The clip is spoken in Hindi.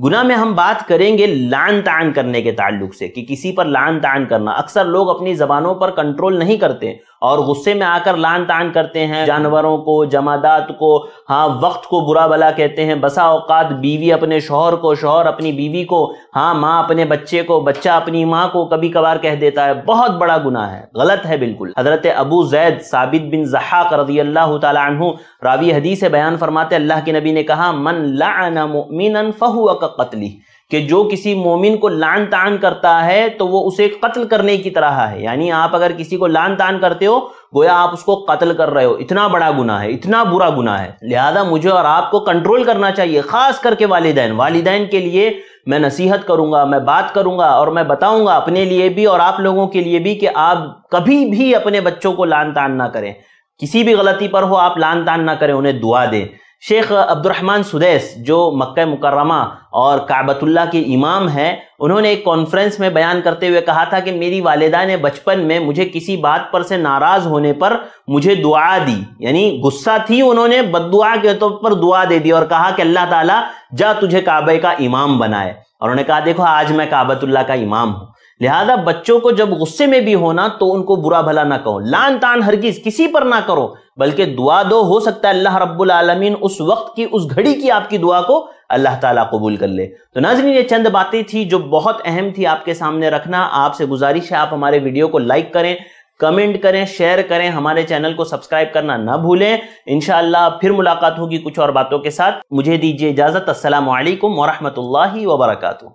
गुना में हम बात करेंगे लान तान करने के ताल्लुक से कि किसी पर लान तान करना अक्सर लोग अपनी जबानों पर कंट्रोल नहीं करते और गुस्से में आकर लान तान करते हैं जानवरों को जमादात को हाँ वक्त को बुरा भला कहते हैं बसा औकात बीवी अपने शोहर को शोहर अपनी बीवी को हाँ माँ अपने बच्चे को बच्चा अपनी माँ को कभी कभार कह देता है बहुत बड़ा गुना है गलत है बिल्कुल हजरत अबू जैद साबित बिन जहाक रजी अल्लाह तू रावी हदीस बयान फरमाते अल्लाह के नबी ने कहा मन लाना मोमिन का कतली कि जो किसी मोमिन को लान तान करता है तो वो उसे कत्ल करने की तरह है यानी आप अगर किसी को लान तान करते हो गोया आप उसको कत्ल कर रहे हो इतना बड़ा गुना है इतना बुरा गुना है लिहाजा मुझे और आपको कंट्रोल करना चाहिए खास करके वालदेन वालदेन के लिए मैं नसीहत करूंगा मैं बात करूंगा और मैं बताऊंगा अपने लिए भी और आप लोगों के लिए भी कि आप कभी भी अपने बच्चों को लान तान ना करें किसी भी गलती पर हो आप लान तान ना करें उन्हें दुआ दें शेख अब्दुलरहमान सुदैस जो मक्का मुकर्रमा और काबतुल्ला के इमाम हैं उन्होंने एक कॉन्फ्रेंस में बयान करते हुए कहा था कि मेरी वालदा ने बचपन में मुझे किसी बात पर से नाराज़ होने पर मुझे दुआ दी यानी गुस्सा थी उन्होंने बदुआ के तौर तो पर दुआ दे दी और कहा कि अल्लाह ताला जा तुझे काबे का इमाम बनाए और उन्होंने कहा देखो आज मैं काबतुल्ला का इमाम हूँ लिहाजा बच्चों को जब गुस्से में भी होना तो उनको बुरा भला ना कहो लान तान हरगिज किसी पर ना करो बल्कि दुआ दो हो सकता है अल्लाह रब्बुल आलमीन उस वक्त की उस घड़ी की आपकी दुआ को अल्लाह ताला कबूल कर ले तो नाजरीन ये चंद बातें थी जो बहुत अहम थी आपके सामने रखना आपसे गुजारिश है आप हमारे वीडियो को लाइक करें कमेंट करें शेयर करें हमारे चैनल को सब्सक्राइब करना ना भूलें इनशाला फिर मुलाकात होगी कुछ और बातों के साथ मुझे दीजिए इजाज़त वरहमत वरहमल वबरकू